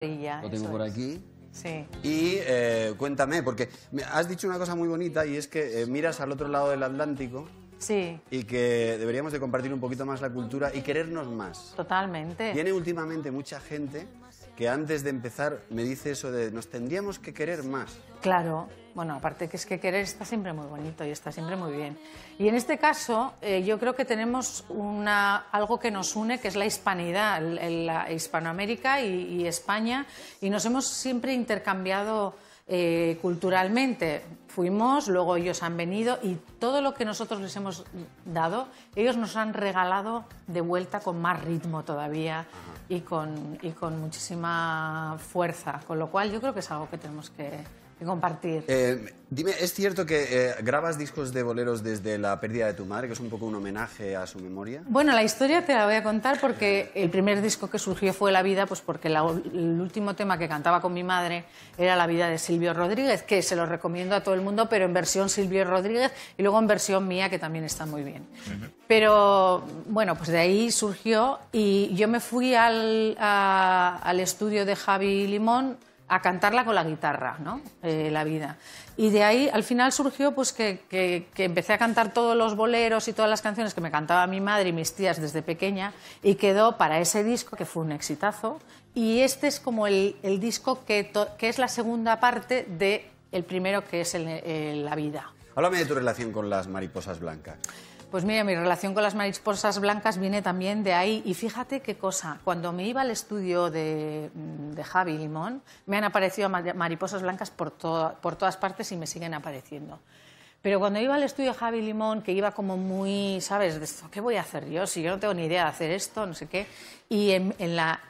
Lo tengo por aquí. Sí. Y eh, cuéntame, porque has dicho una cosa muy bonita y es que eh, miras al otro lado del Atlántico. Sí. Y que deberíamos de compartir un poquito más la cultura y querernos más. Totalmente. Viene últimamente mucha gente que antes de empezar me dice eso de nos tendríamos que querer más. Claro, bueno, aparte que es que querer está siempre muy bonito y está siempre muy bien. Y en este caso eh, yo creo que tenemos una, algo que nos une, que es la hispanidad, la Hispanoamérica y, y España, y nos hemos siempre intercambiado eh, culturalmente fuimos, luego ellos han venido y todo lo que nosotros les hemos dado, ellos nos han regalado de vuelta con más ritmo todavía y con, y con muchísima fuerza, con lo cual yo creo que es algo que tenemos que compartir. Eh, dime, ¿es cierto que eh, grabas discos de boleros desde la pérdida de tu madre, que es un poco un homenaje a su memoria? Bueno, la historia te la voy a contar porque el primer disco que surgió fue La vida, pues porque el último tema que cantaba con mi madre era La vida de Silvio Rodríguez, que se lo recomiendo a todo el mundo, pero en versión Silvio Rodríguez y luego en versión mía, que también está muy bien. Pero bueno, pues de ahí surgió y yo me fui al, al estudio de Javi Limón a cantarla con la guitarra, ¿no? Eh, la vida. Y de ahí al final surgió pues que, empecé a cantar todos los boleros y todas las canciones que me cantaba mi madre y mis tías desde pequeña y quedó para ese disco que fue un exitazo. Y este es como el, disco que, que, es la segunda parte del el primero que es eh, La vida. Háblame de tu relación con las mariposas blancas. Pues mira, mi relación con las mariposas blancas viene también de ahí. Y fíjate qué cosa, cuando me iba al estudio de, Javi Limón, me han aparecido mariposas blancas por, todas partes y me siguen apareciendo. Pero cuando iba al estudio de Javi Limón, que iba como muy, ¿sabes? ¿Qué voy a hacer yo? Si yo no tengo ni idea de hacer esto, no sé qué. Y en, en la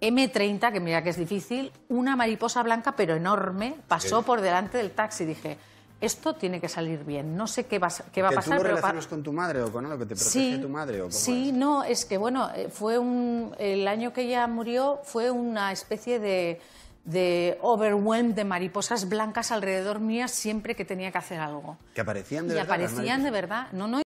M30, que mira que es difícil, una mariposa blanca, pero enorme, pasó por delante del taxi. Dije, esto tiene que salir bien. No sé qué va, qué va a pasar. ¿Tú relacionas con tu madre o con lo que te tu madre? sí, no, es que bueno, eh, fue un, el año que ella murió fue una especie de, de overwhelm de mariposas blancas alrededor mía siempre que tenía que hacer algo. ¿Que aparecían de y aparecían de verdad. No, no,